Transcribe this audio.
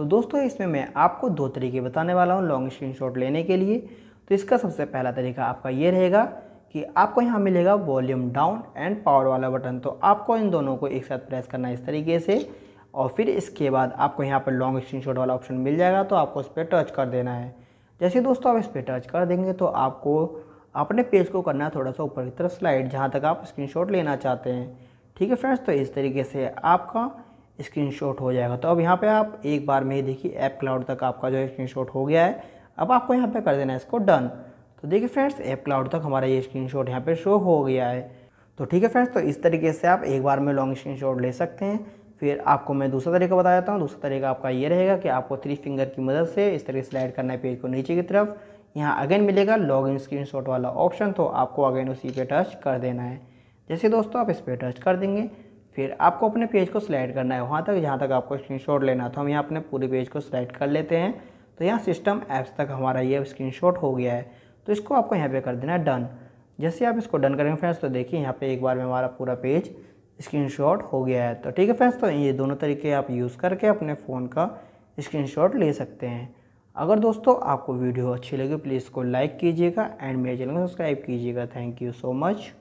तो दोस्तों इसमें मैं आपको दो तरीके बताने वाला हूँ लॉन्ग शॉट लेने के लिए तो इसका सबसे पहला तरीका आपका ये रहेगा कि आपको यहाँ मिलेगा वॉल्यूम डाउन एंड पावर वाला बटन तो आपको इन दोनों को एक साथ प्रेस करना है इस तरीके से और फिर इसके बाद आपको यहाँ पर लॉन्ग शॉट वाला ऑप्शन मिल जाएगा तो आपको इस पर टच कर देना है जैसे दोस्तों आप इस पर टच कर देंगे तो आपको अपने पेज को करना है थोड़ा सा ऊपर की तरफ स्लाइड जहाँ तक आप स्क्रीनशॉट लेना चाहते हैं ठीक है फ्रेंड्स तो इस तरीके से आपका स्क्रीनशॉट हो जाएगा तो अब यहाँ पे आप एक बार में ही देखिए ऐप क्लाउड तक आपका जो है स्क्रीनशॉट हो गया है अब आपको यहाँ पे कर देना है इसको डन तो देखिए फ्रेंड्स ऐप क्लाउड तक हमारा ये स्क्रीनशॉट यहाँ पर शो हो गया है तो ठीक है फ्रेंड्स तो इस तरीके से आप एक बार में लॉन्ग शॉट ले सकते हैं फिर आपको मैं दूसरा तरीका बता देता हूँ दूसरा तरीका आपका ये रहेगा कि आपको थ्री फिंगर की मदद से इस तरीके से स्लाइड करना है पेज को नीचे की तरफ यहाँ अगेन मिलेगा लॉग इन स्क्रीन वाला ऑप्शन तो आपको अगेन उसी पर टच कर देना है जैसे दोस्तों आप इस पर टच कर देंगे फिर आपको अपने पेज को सिलेक्ट करना है वहाँ तक जहाँ तक आपको स्क्रीन लेना तो हम यहाँ अपने पूरे पेज को सिलेक्ट कर लेते हैं तो यहाँ सिस्टम ऐप्स तक हमारा ये स्क्रीन हो गया है तो इसको आपको यहाँ पर कर देना है डन जैसे आप इसको डन करेंगे फ्रेंड्स तो देखिए यहाँ पर एक बार में हमारा पूरा पेज स्क्रीनशॉट हो गया है तो ठीक है फ्रेंड्स तो ये दोनों तरीके आप यूज़ करके अपने फ़ोन का स्क्रीनशॉट ले सकते हैं अगर दोस्तों आपको वीडियो अच्छी लगी प्लीज़ इसको लाइक कीजिएगा एंड मेरे चैनल को सब्सक्राइब कीजिएगा थैंक यू सो मच